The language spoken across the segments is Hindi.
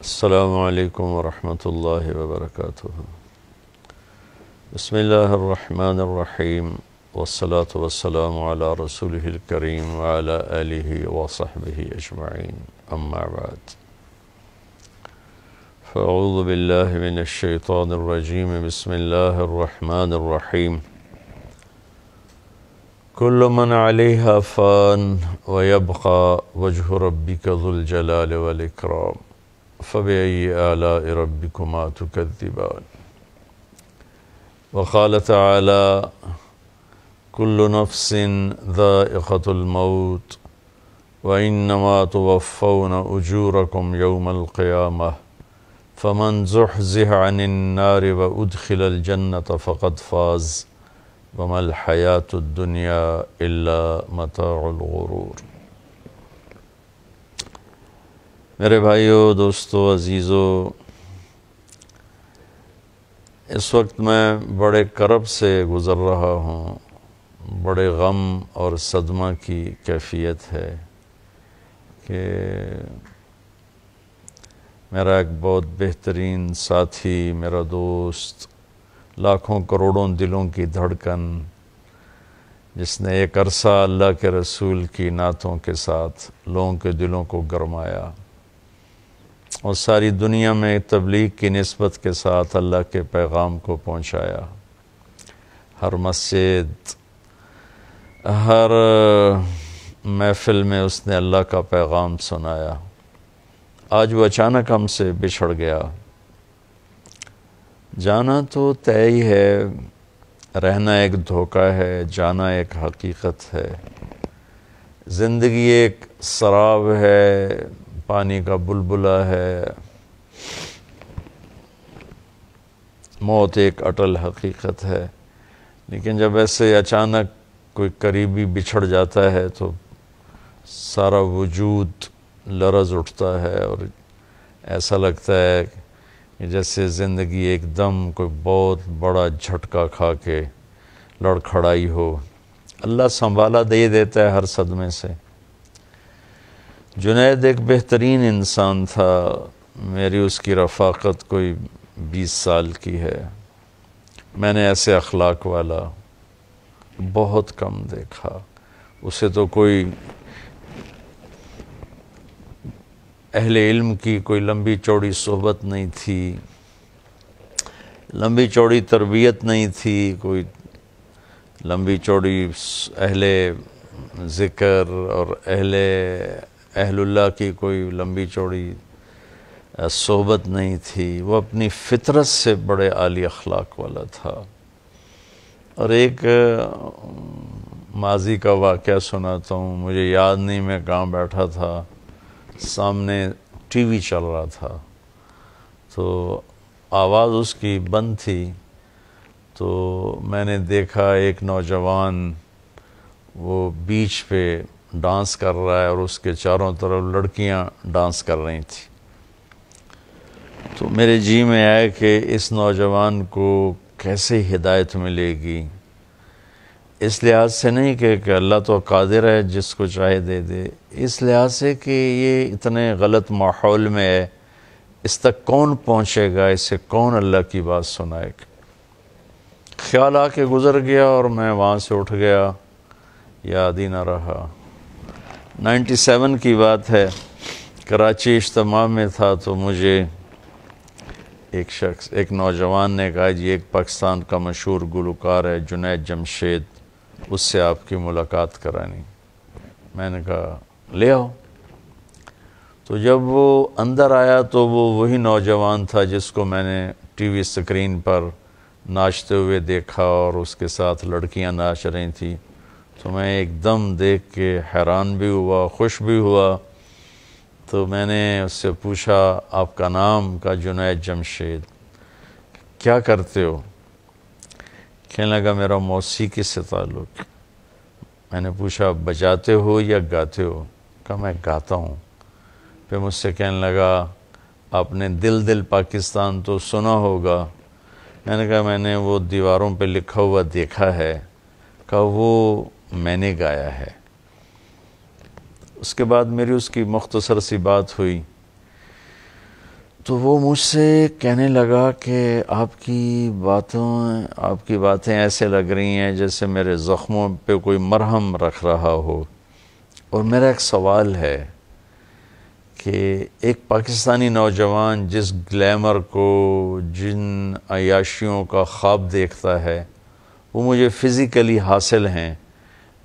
السلام عليكم ورحمة الله وبركاته بسم الله الرحمن الرحيم والصلاة والسلام على رسوله الكريم وعلى آله وصحبه أجمعين أما بعد فأعوذ بالله من الشيطان الرجيم بسم الله الرحمن الرحيم كل من عليها فان ويبقى وجه ربك ذو الجلال والإكرام فبأي آلاء ربكما تكذبان وقال تعالى كل نفس ذائقة الموت وإنما توفون أجوركم يوم القيامة فمن زحزح عن النار وأدخل الجنة فقد فاز وما الحياة الدنيا إلا متاع الغرور मेरे भाइयों दोस्तों अज़ीज़ों इस वक्त मैं बड़े करब से गुज़र रहा हूँ बड़े गम और सदमा की कैफियत है कि मेरा एक बहुत बेहतरीन साथी मेरा दोस्त लाखों करोड़ों दिलों की धड़कन जिसने एक अरसा अल्लाह के रसूल की नातों के साथ लोगों के दिलों को गरमाया और सारी दुनिया में तबलीग की नस्बत के साथ अल्लाह के पैगाम को पहुँचाया हर मस्जिद हर महफिल में उसने अल्लाह का पैगाम सुनाया आज वो अचानक हमसे बिछड़ गया जाना तो तय ही है रहना एक धोखा है जाना एक हकीकत है ज़िंदगी एक शराब है पानी का बुलबुला है मौत एक अटल हकीकत है लेकिन जब ऐसे अचानक कोई करीबी बिछड़ जाता है तो सारा वजूद लरज उठता है और ऐसा लगता है कि जैसे ज़िंदगी एकदम कोई बहुत बड़ा झटका खा के लड़खड़ाई हो अल्लाह संभाला दे देता है हर सदमे से जुनेद एक बेहतरीन इंसान था मेरी उसकी रफाकत कोई बीस साल की है मैंने ऐसे अखलाक वाला बहुत कम देखा उसे तो कोई अहले इल्म की कोई लंबी चौड़ी सोहबत नहीं थी लंबी चौड़ी तरबियत नहीं थी कोई लंबी चौड़ी अहले ज़िक्र और अहले अहलुल्ला की कोई लंबी चौड़ी सोबत नहीं थी वो अपनी फितरत से बड़े आली अखलाक वाला था और एक माजी का वाक़ सुनाता हूँ मुझे याद नहीं मैं कहाँ बैठा था सामने टीवी चल रहा था तो आवाज़ उसकी बंद थी तो मैंने देखा एक नौजवान वो बीच पे डांस कर रहा है और उसके चारों तरफ लड़कियां डांस कर रही थी तो मेरे जी में आया कि इस नौजवान को कैसे हिदायत मिलेगी इस लिहाज से नहीं कि अल्लाह तो कादिर है जिसको चाहे दे दे इस लिहाज से कि ये इतने गलत माहौल में है इस तक कौन पहुँचेगा इसे कौन अल्लाह की बात सुनाएगा ख्याल आके गुज़र गया और मैं वहाँ से उठ गया याद ही ना रहा 97 की बात है कराची इज्तम में था तो मुझे एक शख्स एक नौजवान ने कहा जी एक पाकिस्तान का मशहूर गुलकार है जुनेद जमशेद उससे आपकी मुलाकात करानी मैंने कहा ले आओ तो जब वो अंदर आया तो वो वही नौजवान था जिसको मैंने टीवी स्क्रीन पर नाचते हुए देखा और उसके साथ लड़कियां नाच रही थी तो मैं एकदम देख के हैरान भी हुआ खुश भी हुआ तो मैंने उससे पूछा आपका नाम का जुनैद जमशेद क्या करते हो कहने लगा मेरा मौसीकी से ताल्लुक़ मैंने पूछा बजाते हो या गाते हो कहा मैं गाता हूँ फिर मुझसे कहने लगा आपने दिल दिल पाकिस्तान तो सुना होगा मैंने कहा मैंने वो दीवारों पे लिखा हुआ देखा है कहा वो मैंने गाया है उसके बाद मेरी उसकी मुख्तसर सी बात हुई तो वो मुझसे कहने लगा कि आपकी बातों आपकी बातें ऐसे लग रही हैं जैसे मेरे ज़ख्मों पे कोई मरहम रख रहा हो और मेरा एक सवाल है कि एक पाकिस्तानी नौजवान जिस ग्लैमर को जिन अयाशियों का ख्वाब देखता है वो मुझे फ़िज़िकली हासिल हैं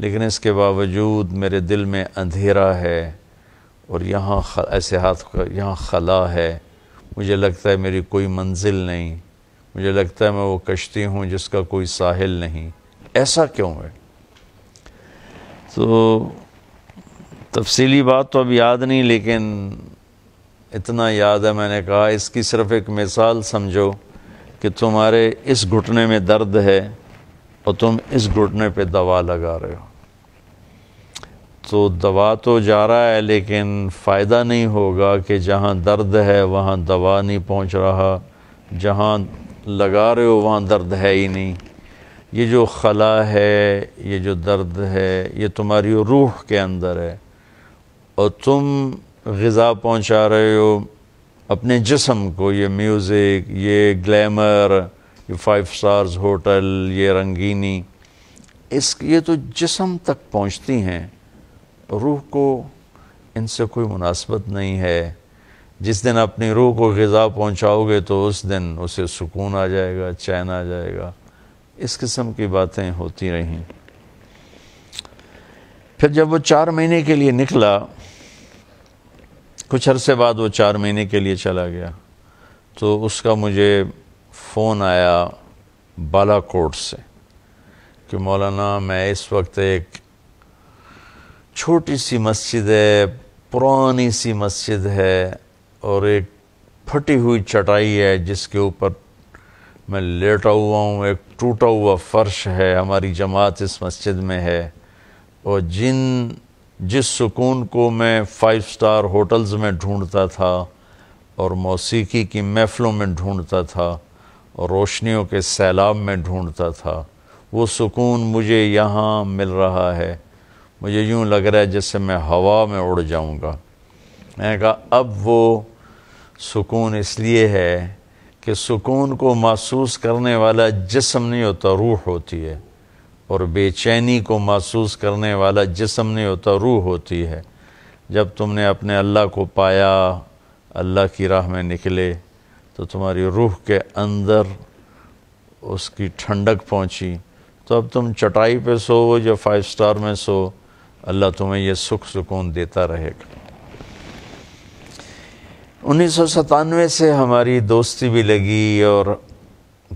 लेकिन इसके बावजूद मेरे दिल में अंधेरा है और यहाँ ऐसे हाथ यहाँ खला है मुझे लगता है मेरी कोई मंजिल नहीं मुझे लगता है मैं वो कश्ती हूँ जिसका कोई साहिल नहीं ऐसा क्यों है तो तफसीली बात तो अब याद नहीं लेकिन इतना याद है मैंने कहा इसकी सिर्फ़ एक मिसाल समझो कि तुम्हारे इस घुटने में दर्द है और तुम इस घुटने पे दवा लगा रहे हो तो दवा तो जा रहा है लेकिन फ़ायदा नहीं होगा कि जहाँ दर्द है वहाँ दवा नहीं पहुँच रहा जहाँ लगा रहे हो वहाँ दर्द है ही नहीं ये जो खला है ये जो दर्द है ये तुम्हारी रूह के अंदर है और तुम गज़ा पहुँचा रहे हो अपने जिसम को ये म्यूज़िक ये ग्लैमर ये फाइव स्टार्स होटल ये रंगीनी इस ये तो जिसम तक पहुंचती हैं रूह को इनसे कोई मुनासबत नहीं है जिस दिन अपनी रूह को गज़ा पहुंचाओगे तो उस दिन उसे सुकून आ जाएगा चैन आ जाएगा इस किस्म की बातें होती रहीं फिर जब वो चार महीने के लिए निकला कुछ अरसे बाद वो चार महीने के लिए चला गया तो उसका मुझे फ़ोन आया बालाकोट से कि मौलाना मैं इस वक्त एक छोटी सी मस्जिद है पुरानी सी मस्जिद है और एक फटी हुई चटाई है जिसके ऊपर मैं लेटा हुआ हूँ एक टूटा हुआ फ़र्श है हमारी जमात इस मस्जिद में है और जिन जिस सुकून को मैं फाइव स्टार होटल्स में ढूंढता था और मौसीकी की महफ़लों में ढूंढता था और रोशनियों के सैलाब में ढूंढता था वो सुकून मुझे यहाँ मिल रहा है मुझे यूँ लग रहा है जैसे मैं हवा में उड़ जाऊँगा मैंने कहा अब वो सुकून इसलिए है कि सुकून को महसूस करने वाला जिसम नहीं होता रूह होती है और बेचैनी को महसूस करने वाला जिसम नहीं होता रूह होती है जब तुमने अपने अल्लाह को पाया अल्लाह की राह में निकले तो तुम्हारी रूह के अंदर उसकी ठंडक पहुंची तो अब तुम चटाई पे सो या फाइव स्टार में सो अल्लाह तुम्हें यह सुख सुकून देता रहेगा उन्नीस सौ से हमारी दोस्ती भी लगी और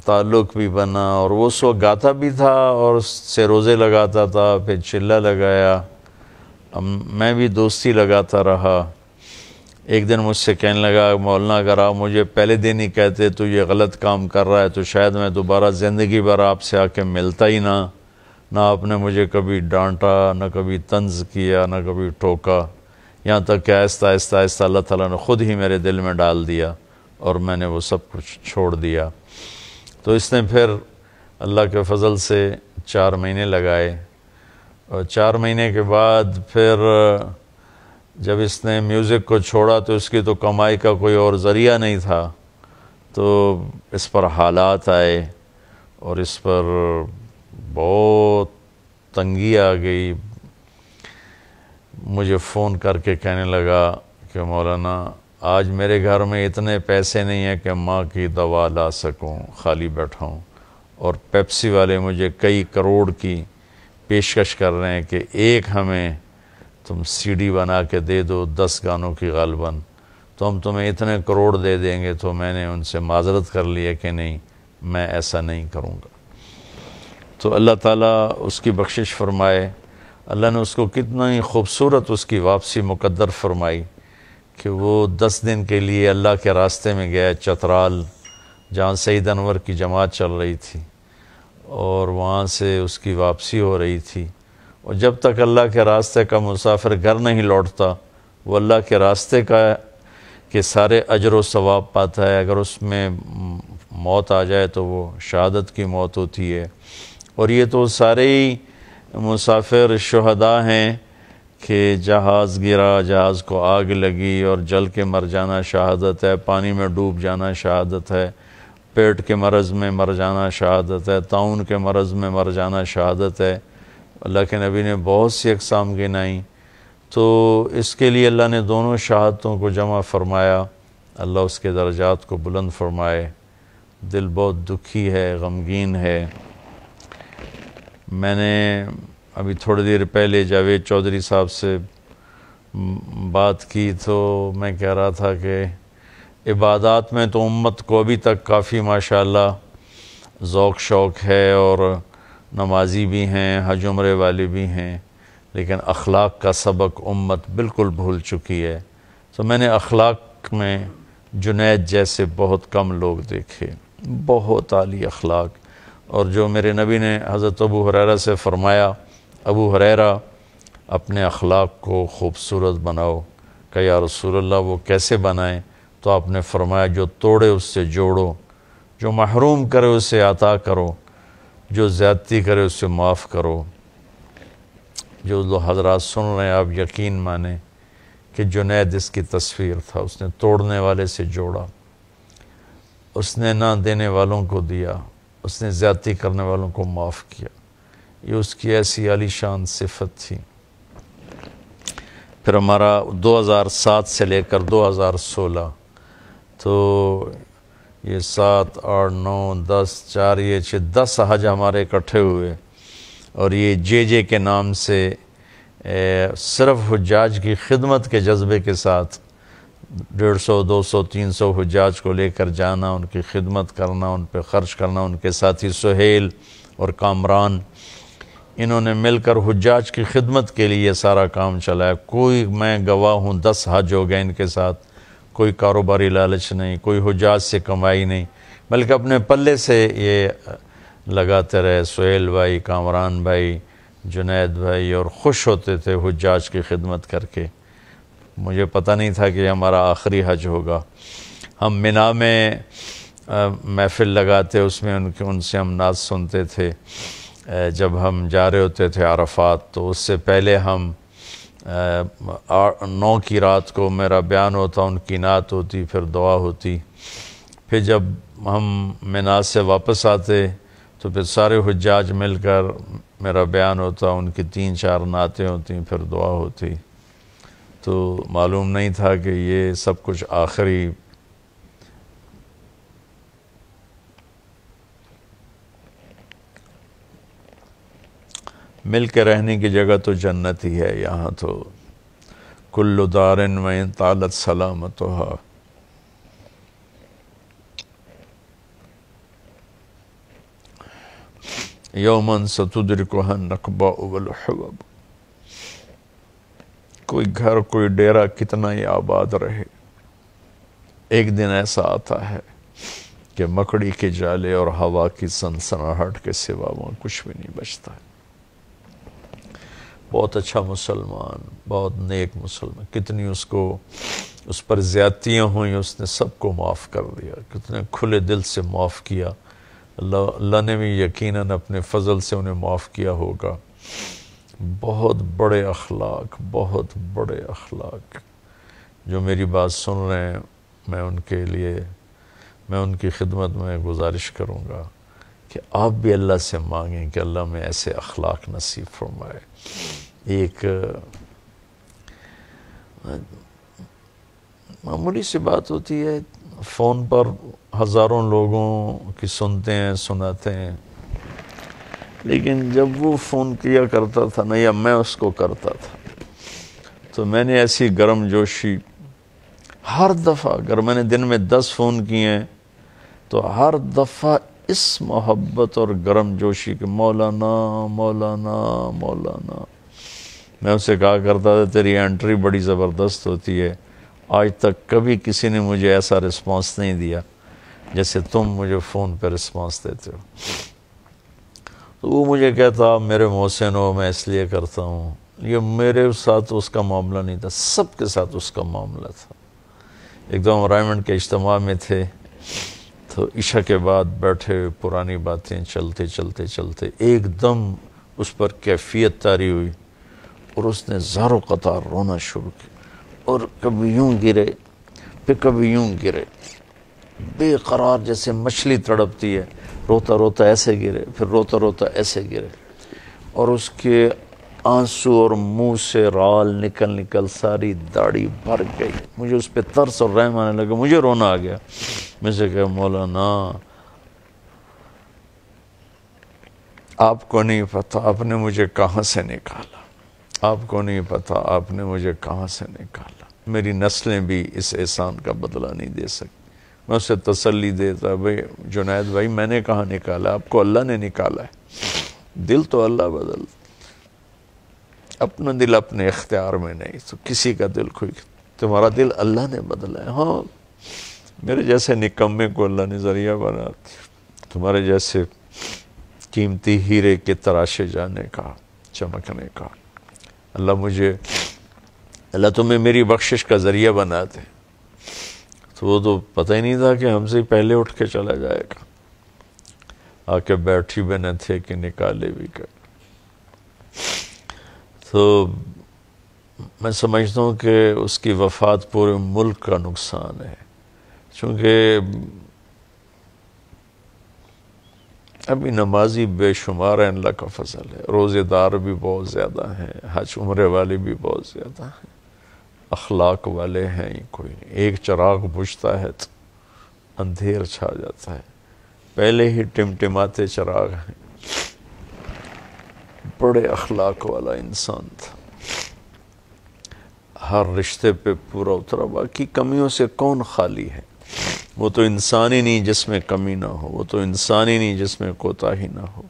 ताल्लुक भी बना और वो सो गाता भी था और से रोज़े लगाता था फिर चिल्ला लगाया अब मैं भी दोस्ती लगाता रहा एक दिन मुझसे कहने लगा मौलाना अगर आप मुझे पहले दिन ही कहते तो ये गलत काम कर रहा है तो शायद मैं दोबारा ज़िंदगी भर आपसे आके मिलता ही ना ना आपने मुझे कभी डांटा ना कभी तंज किया ना कभी टोका यहाँ तक कि आहिस्ता आहिस्ता आहिस्ता अल्लाह ताला ने ख़ुद ही मेरे दिल में डाल दिया और मैंने वो सब कुछ छोड़ दिया तो इसने फिर अल्लाह के फजल से चार महीने लगाए और चार महीने के बाद फिर जब इसने म्यूज़िक को छोड़ा तो इसकी तो कमाई का कोई और ज़रिया नहीं था तो इस पर हालात आए और इस पर बहुत तंगी आ गई मुझे फ़ोन करके कहने लगा कि मौलाना आज मेरे घर में इतने पैसे नहीं हैं कि माँ की दवा ला सकूँ खाली बैठाऊँ और पेप्सी वाले मुझे कई करोड़ की पेशकश कर रहे हैं कि एक हमें तुम सीडी बना के दे दो दस गानों की गालबन तो हम तुम्हें इतने करोड़ दे देंगे तो मैंने उनसे माजरत कर लिया कि नहीं मैं ऐसा नहीं करूँगा तो अल्लाह ताला उसकी बख्शिश फरमाए अल्लाह ने उसको कितना ही खूबसूरत उसकी वापसी मुकद्दर फरमाई कि वो दस दिन के लिए अल्लाह के रास्ते में गया चतराल जहाँ सईद अनवर की जमात चल रही थी और वहाँ से उसकी वापसी हो रही थी और जब तक अल्लाह के रास्ते का मुसाफिर घर नहीं लौटता वो अल्लाह के रास्ते का के सारे अजर व सवाब पाता है अगर उसमें मौत आ जाए तो वो शहादत की मौत होती है और ये तो सारे ही मुसाफिर शहदा हैं कि जहाज़ गिरा जहाज़ को आग लगी और जल के मर जाना शहादत है पानी में डूब जाना शहादत है पेट के मरज़ में मर जाना शहादत है ताउन के मरज़ में मर जाना शहादत है अल्लाह के नबी ने बहुत सी अकसाम गिनाई तो इसके लिए अल्लाह ने दोनों शहादतों को जमा फरमाया अल्लाह उसके दर्जात को बुलंद फरमाए दिल बहुत दुखी है गमगीन है मैंने अभी थोड़ी देर पहले जावेद चौधरी साहब से बात की तो मैं कह रहा था कि इबादत में तो उम्मत को अभी तक काफ़ी माशाल्लाह शौक़ है और नमाजी भी हैं हज उम्र वाले भी हैं लेकिन अखलाक का सबक उम्मत बिल्कुल भूल चुकी है तो मैंने अखलाक में जुनेद जैसे बहुत कम लोग देखे बहुत आली अखलाक और जो मेरे नबी ने हज़रत अबू हरेरा से फ़रमाया अबू हरेरा अपने अखलाक को खूबसूरत बनाओ कह या रसूल वो कैसे बनाएं तो आपने फरमाया जो तोड़े उससे जोड़ो जो महरूम करे उसे अता करो जो ज़्यादती करे उससे माफ़ करो जो लो हजरात सुन रहे हैं आप यकीन माने कि जुनैद इसकी तस्वीर था उसने तोड़ने वाले से जोड़ा उसने ना देने वालों को दिया उसने ज़्यादती करने वालों को माफ़ किया ये उसकी ऐसी आलीशान सिफत थी फिर हमारा 2007 से लेकर 2016 तो ये सात आठ नौ दस चार ये छः दस हज हमारे इकट्ठे हुए और ये जे जे के नाम से सिर्फ हजाज की खिदमत के जज्बे के साथ डेढ़ सौ दो सौ तीन सौ हजाज को लेकर जाना उनकी खिदमत करना उन पर ख़र्च करना उनके साथ ही सहेल और कामरान इन्होंने मिलकर हजाज की खिदमत के लिए सारा काम चलाया कोई मैं गवाह हूँ दस हज हो गए इनके साथ कोई कारोबारी लालच नहीं कोई हजाज से कमाई नहीं बल्कि अपने पल्ले से ये लगाते रहे सुहेल भाई कामरान भाई जुनेद भाई और खुश होते थे हजाज की खिदमत करके मुझे पता नहीं था कि हमारा आखिरी हज होगा हम मिना में महफिल लगाते उसमें उनके उनसे हम नाच सुनते थे जब हम जा रहे होते थे आरफात तो उससे पहले हम नौ की रात को मेरा बयान होता उनकी नात होती फिर दुआ होती फिर जब हम मिनाज से वापस आते तो फिर सारे हजाज मिलकर मेरा बयान होता उनकी तीन चार नातें होती फिर दुआ होती तो मालूम नहीं था कि ये सब कुछ आखिरी मिल के रहने की जगह तो जन्नत ही है यहाँ तो कुल्लु दारन में तालत सलामत यौमन सतुद्र को नकबा उबल कोई घर कोई डेरा कितना ही आबाद रहे एक दिन ऐसा आता है कि मकड़ी के जाले और हवा की सनसनाहट के सिवा वहाँ कुछ भी नहीं बचता है बहुत अच्छा मुसलमान बहुत नेक मुसलमान कितनी उसको उस पर ज़्यादतियाँ हुई उसने सबको माफ़ कर दिया कितने खुले दिल से माफ़ किया अल्लाह ने भी यकीन अपने फ़जल से उन्हें माफ़ किया होगा बहुत बड़े अखलाक बहुत बड़े अखलाक जो मेरी बात सुन रहे हैं मैं उनके लिए मैं उनकी खिदमत में गुजारिश करूँगा कि आप भी अल्लाह से मांगें कि अल्लाह में ऐसे अखलाक नसीब फरमाए एक मामूली सी बात होती है फ़ोन पर हज़ारों लोगों की सुनते हैं सुनाते हैं लेकिन जब वो फ़ोन किया करता था ना या मैं उसको करता था तो मैंने ऐसी गर्म जोशी हर दफ़ा अगर मैंने दिन में दस फ़ोन किए हैं तो हर दफ़ा इस मोहब्बत और गर्म जोशी के मौलाना मौलाना मौलाना मैं उसे कहा करता था तेरी एंट्री बड़ी ज़बरदस्त होती है आज तक कभी किसी ने मुझे ऐसा रिस्पांस नहीं दिया जैसे तुम मुझे फ़ोन पर रिस्पांस देते हो तो वो मुझे कहता मेरे मोहसिन हो मैं इसलिए करता हूँ ये मेरे साथ उसका मामला नहीं था सबके साथ उसका मामला था एकदम रायमंड के इज्तम में थे तो ईशा के बाद बैठे पुरानी बातें चलते चलते चलते एकदम उस पर कैफियत तारी हुई और उसने ज़ारो कतार रोना शुरू किया और कभी यूँ गिरे फिर कभी यूँ गिरे बेकरार जैसे मछली तड़पती है रोता रोता ऐसे गिरे फिर रोता रोता ऐसे गिरे और उसके आंसू और मुंह से राल निकल निकल सारी दाढ़ी भर गई मुझे उस पर तरस और रहम आने लगे मुझे रोना आ गया मैं से कह मौलाना आपको नहीं पता आपने मुझे कहाँ से निकाला आपको नहीं पता आपने मुझे कहाँ से निकाला मेरी नस्लें भी इस एहसान का बदला नहीं दे सकती मैं उसे तसल्ली देता भाई जुनैद भाई मैंने कहाँ निकाला आपको अल्लाह ने निकाला है दिल तो अल्लाह बदलता अपना दिल अपने इख्तियार में नहीं तो किसी का दिल कोई तुम्हारा दिल अल्लाह ने बदला है हाँ मेरे जैसे निकम्मे को अल्लाह ने ज़रिया बना तुम्हारे जैसे कीमती हीरे के तराशे जाने का चमकने का अल्लाह मुझे अल्लाह तुम्हें मेरी बख्शिश का ज़रिया बनाते तो वो तो पता ही नहीं था कि हमसे ही पहले उठ के चला जाएगा आके बैठी भी न थे कि निकाले भी कर तो मैं समझता हूँ कि उसकी वफात पूरे मुल्क का नुकसान है चूँकि अभी नमाजी बेशुमार हैं अल्लाह का फसल है रोज़ेदार भी बहुत ज़्यादा हैं हज उम्र वाले भी बहुत ज़्यादा हैं अखलाक वाले हैं ही कोई नहीं एक चराग बुझता है तो अंधेर छा जाता है पहले ही टिमटिमाते चराग हैं बड़े अखलाक वाला इंसान था हर रिश्ते पे पूरा उतरा बाकी कमियों से कौन खाली है वो तो इंसान ही नहीं जिसमें कमी ना हो वो तो इंसान ही नहीं जिसमें कोताही ना हो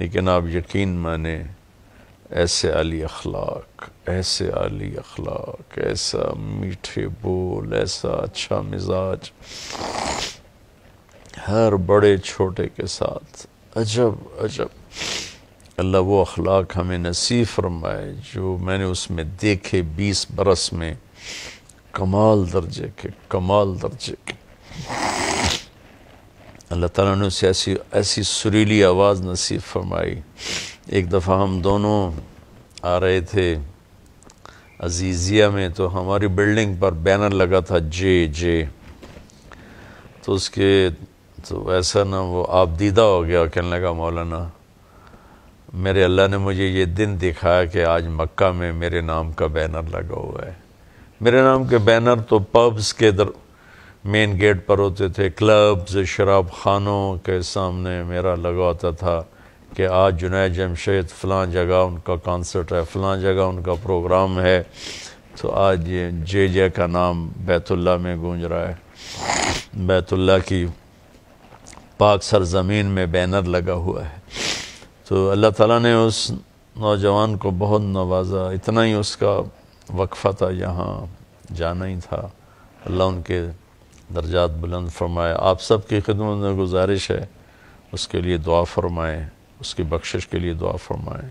लेकिन आप यकीन माने ऐसे आली अखलाक ऐसे आली अखलाक ऐसा मीठे बोल ऐसा अच्छा मिजाज हर बड़े छोटे के साथ अजब अजब अल्लाह वो अखलाक हमें नसीब फरमाए जो मैंने उसमें देखे बीस बरस में कमाल दर्जे के कमाल दर्जे के अल्लाह ताला ने उसे ऐसी ऐसी सुरीली आवाज़ नसीब फरमाई एक दफ़ा हम दोनों आ रहे थे अजीज़िया में तो हमारी बिल्डिंग पर बैनर लगा था जे जे तो उसके तो ऐसा ना वो आप दीदा हो गया कहने लगा मौलाना मेरे अल्लाह ने मुझे ये दिन दिखाया कि आज मक्का में मेरे नाम का बैनर लगा हुआ है मेरे नाम के बैनर तो पब्स के दर मेन गेट पर होते थे क्लब्स शराब खानों के सामने मेरा लगा होता था कि आज जुनेद जमशेद फ़लाँ जगह उनका कॉन्सर्ट है फ़लाँ जगह उनका प्रोग्राम है तो आज ये जे जे का नाम बैतुल्ला में गूंज रहा है बैतुल्ला की पाक सरजमीन में बैनर लगा हुआ है तो अल्लाह ताला ने उस नौजवान को बहुत नवाजा इतना ही उसका वक्फ़ा था यहाँ जाना ही था अल्लाह उनके दर्जात बुलंद फरमाए आप सब की खिदमत में गुजारिश है उसके लिए दुआ फरमाएँ उसकी बख्शिश के लिए दुआ फरमाएँ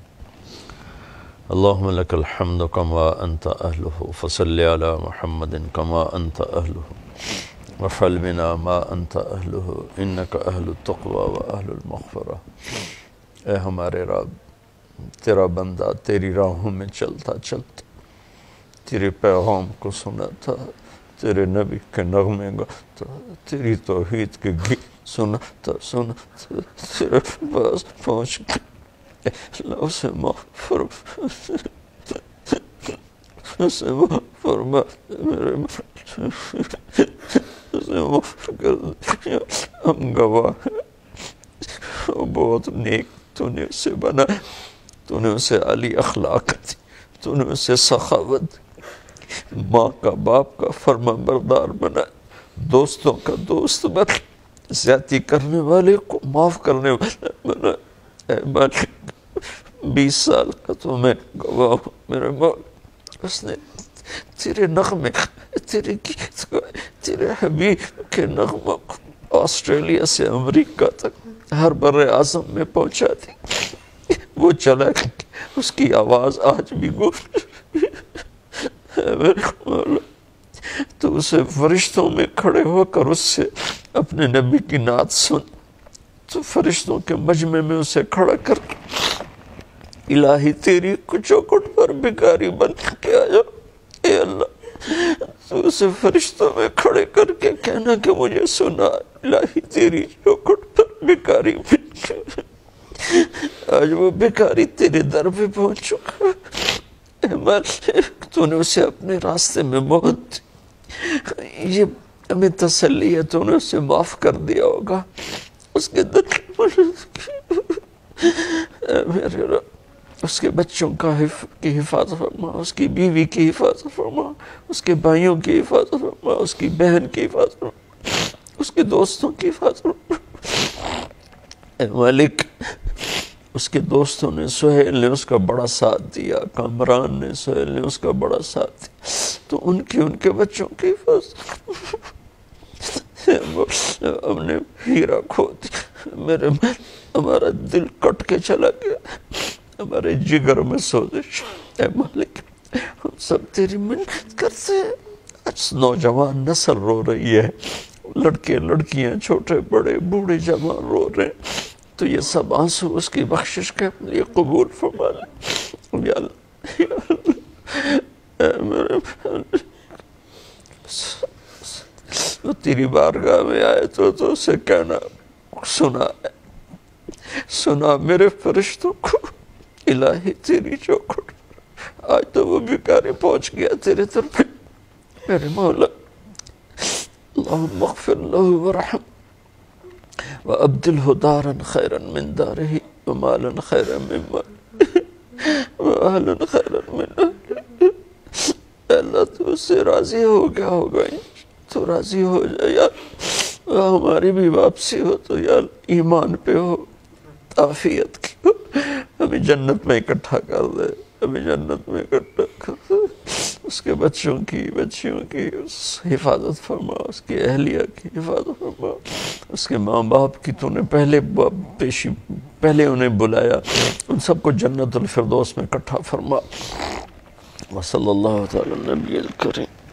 अल्लाकमद कमा अनत अहल फसल महमदिन कमा अनत अहल वफल बिना मा अनत अहल इनका अहल तकवा व अहलमफ़रा ए हमारे रब तेरा बंदा तेरी राहों में चलता चलता तेरे पैगाम को सुना था तेरे नबी के नगमे गाता तेरी तोहहीद के गीत सुना था सुना था तेरे पास पहुँच से से मेरे से हम गवाह बहुत नेक तूने उसे बना तूने उसे अली अखलाक दी तूने उसे सखावत दी माँ का बाप का फर्मा बरदार बना दोस्तों का दोस्त बन ज्यादा करने वाले को माफ़ करने वाला बना मालिक बीस साल का तो मैं गवाह हूँ मेरे माँ उसने तेरे नगमे तेरे गीत को तेरे हबीब के नगमा को ऑस्ट्रेलिया से अमेरिका तक हर बर आजम में पहुंचा दी वो चला उसकी आवाज़ आज भी गुफ्त तो उसे फरिश्तों में खड़े होकर उससे अपने नबी की नात सुन तो फरिश्तों के मजमे में उसे खड़ा कर इलाही तेरी कुछ पर भिकारी बन के आ जाओ अल्लाह उसे फरिश्तों में खड़े करके कहना कि मुझे सुना लाही तेरी चौखट पर भिकारी आज वो भिकारी तेरे दर पे पहुंच चुका है तूने उसे अपने रास्ते में मौत ये हमें तसली है तूने उसे माफ कर दिया होगा उसके दर मेरे रब उसके बच्चों का हिफ, की हिफाजत फरमा उसकी बीवी की हिफाजत फरमा उसके भाइयों की हिफाजत फरमा उसकी बहन की हिफाजत फरमा उसके दोस्तों की हिफाजत मालिक उसके दोस्तों ने सुहेल ने उसका बड़ा साथ दिया कामरान ने सुहेल ने उसका बड़ा साथ दिया तो उनकी उनके बच्चों की हमने हीरा खो दिया मेरे हमारा दिल कट के चला गया हमारे जिगर में सोजिश है मालिक हम सब तेरी मिन्नत करते हैं आज नौजवान नस्ल रो रही है लड़के लड़कियां छोटे बड़े बूढ़े जवान रो रहे हैं तो ये सब आंसू उसकी बख्शिश के अपने लिए कबूल फरमा तो तेरी बारगाह में आए तो, तो उसे कहना सुना सुना मेरे फरिश्तों को ilahi seni çok aydınlı bir garip hoş getirdim. Benim oğlum. اللهم اغفر له وارحم وابدله دارا خيرا من داره ومالا خيرا من ماله واهلا خيرا من اهله الا توسي راضي هو قاو تو راضي هو يا هماري بي وابسي هو تو يا ايمان به هو تعفيتك अभी जन्नत में इकट्ठा कर दे अभी जन्नत में इकट्ठा कर दे उसके बच्चों की बच्चियों की उस हिफाजत फरमा उसकी अहलिया की हिफाजत फरमा उसके माँ बाप की तूने पहले पेशी पहले उन्हें बुलाया उन सबको जन्नतफरदोस में इकट्ठा फरमा वसल तबी करें